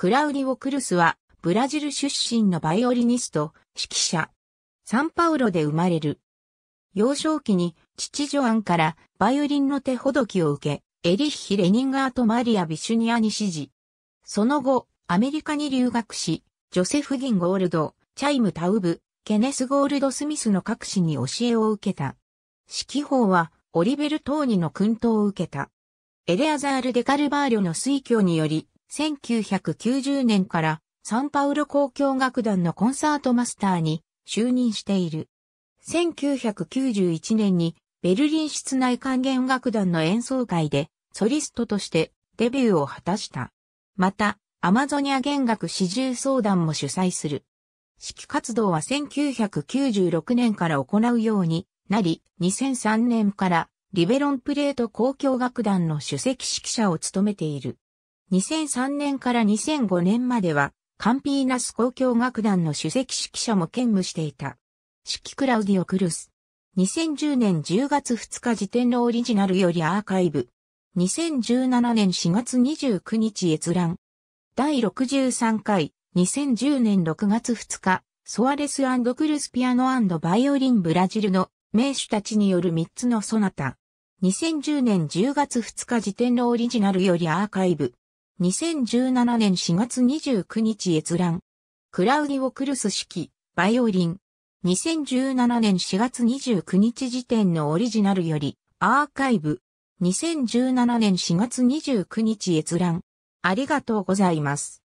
クラウディオ・クルスは、ブラジル出身のバイオリニスト、指揮者。サンパウロで生まれる。幼少期に父ジョアンからバイオリンの手ほどきを受け、エリッヒ・レニンガーとマリア・ビシュニアに指示。その後、アメリカに留学し、ジョセフ・ギン・ゴールド、チャイム・タウブ、ケネス・ゴールド・スミスの各氏に教えを受けた。指揮法は、オリベル・トーニの訓導を受けた。エレアザール・デ・カルバーリョの推挙により、1990年からサンパウロ交響楽団のコンサートマスターに就任している。1991年にベルリン室内管弦楽団の演奏会でソリストとしてデビューを果たした。また、アマゾニア弦楽始重相談も主催する。指揮活動は1996年から行うようになり、2003年からリベロンプレート交響楽団の主席指揮者を務めている。2003年から2005年までは、カンピーナス交響楽団の主席指揮者も兼務していた。指揮クラウディオ・クルス。2010年10月2日時点のオリジナルよりアーカイブ。2017年4月29日閲覧。第63回、2010年6月2日、ソアレスクルスピアノバイオリンブラジルの名手たちによる3つのソナタ。2010年10月2日時点のオリジナルよりアーカイブ。2017年4月29日閲覧。クラウディオ・クルス式、バイオリン。2017年4月29日時点のオリジナルより、アーカイブ。2017年4月29日閲覧。ありがとうございます。